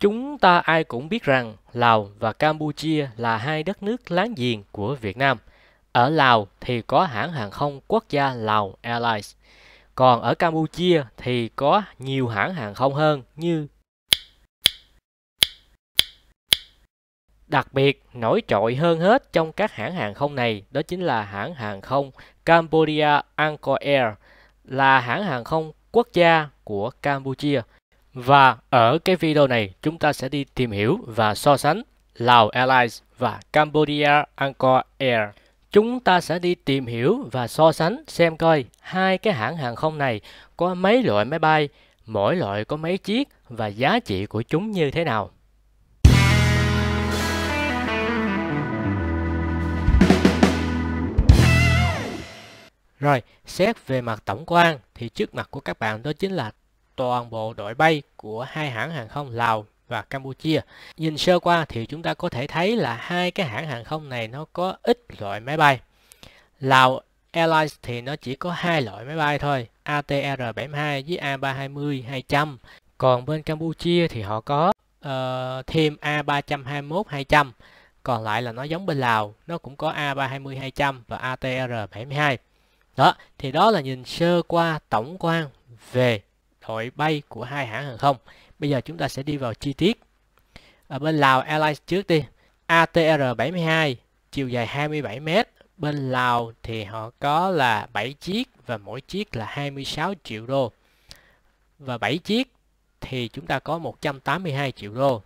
Chúng ta ai cũng biết rằng Lào và Campuchia là hai đất nước láng giềng của Việt Nam. Ở Lào thì có hãng hàng không quốc gia Lào Airlines. Còn ở Campuchia thì có nhiều hãng hàng không hơn như Đặc biệt nổi trội hơn hết trong các hãng hàng không này đó chính là hãng hàng không Cambodia Angkor Air là hãng hàng không quốc gia của Campuchia. Và ở cái video này chúng ta sẽ đi tìm hiểu và so sánh Lào Airlines và Cambodia Angkor Air. Chúng ta sẽ đi tìm hiểu và so sánh xem coi hai cái hãng hàng không này có mấy loại máy bay, mỗi loại có mấy chiếc và giá trị của chúng như thế nào. Rồi, xét về mặt tổng quan thì trước mặt của các bạn đó chính là toàn bộ đội bay của hai hãng hàng không Lào và Campuchia. Nhìn sơ qua thì chúng ta có thể thấy là hai cái hãng hàng không này nó có ít loại máy bay. Lào Airlines thì nó chỉ có hai loại máy bay thôi, ATR-72 với A320-200. Còn bên Campuchia thì họ có uh, thêm A321-200. Còn lại là nó giống bên Lào, nó cũng có A320-200 và ATR-72. Đó, thì đó là nhìn sơ qua tổng quan về đội bay của hai hãng hàng không. Bây giờ chúng ta sẽ đi vào chi tiết. Ở bên Lào Airlines trước đi. ATR 72 chiều dài 27 m. Bên Lào thì họ có là 7 chiếc và mỗi chiếc là 26 triệu đô. Và 7 chiếc thì chúng ta có 182 triệu đô.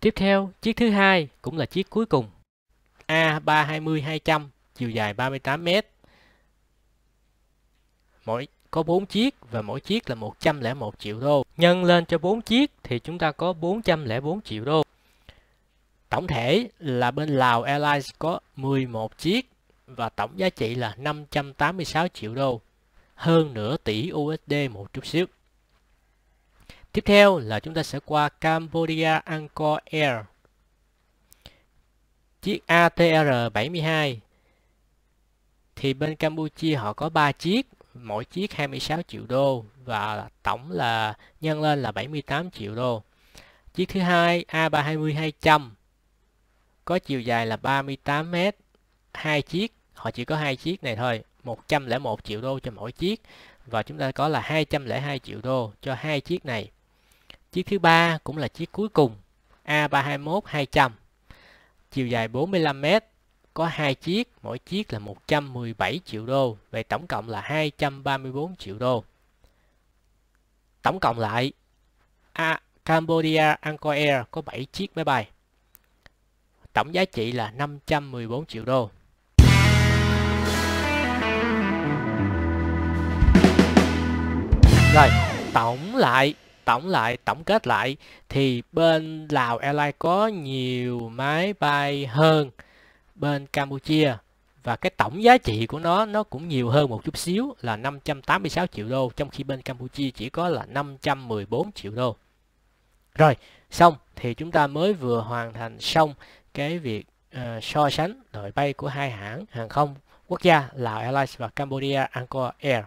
Tiếp theo, chiếc thứ hai cũng là chiếc cuối cùng. A320 200 chiều dài 38 m. Mỗi có 4 chiếc và mỗi chiếc là 101 triệu đô. Nhân lên cho 4 chiếc thì chúng ta có 404 triệu đô. Tổng thể là bên Lào Airlines có 11 chiếc và tổng giá trị là 586 triệu đô, hơn nửa tỷ USD một chút xíu. Tiếp theo là chúng ta sẽ qua Cambodia Angkor Air. Chiếc ATR 72 thì bên Campuchia họ có 3 chiếc mỗi chiếc 26 triệu đô và tổng là nhân lên là 78 triệu đô. Chiếc thứ hai A320 200 có chiều dài là 38 m, hai chiếc, họ chỉ có hai chiếc này thôi, 101 triệu đô cho mỗi chiếc và chúng ta có là 202 triệu đô cho hai chiếc này. Chiếc thứ ba cũng là chiếc cuối cùng A321 200 chiều dài 45 mét có hai chiếc, mỗi chiếc là 117 triệu đô, vậy tổng cộng là 234 triệu đô. Tổng cộng lại, à, Cambodia Angkor Air có 7 chiếc máy bay. Tổng giá trị là 514 triệu đô. Rồi, tổng lại, tổng lại, tổng kết lại thì bên Lào Airlines có nhiều máy bay hơn bên Campuchia và cái tổng giá trị của nó nó cũng nhiều hơn một chút xíu là 586 triệu đô trong khi bên Campuchia chỉ có là 514 triệu đô. Rồi, xong thì chúng ta mới vừa hoàn thành xong cái việc uh, so sánh đội bay của hai hãng hàng không quốc gia Lào Airlines và Cambodia Angkor Air.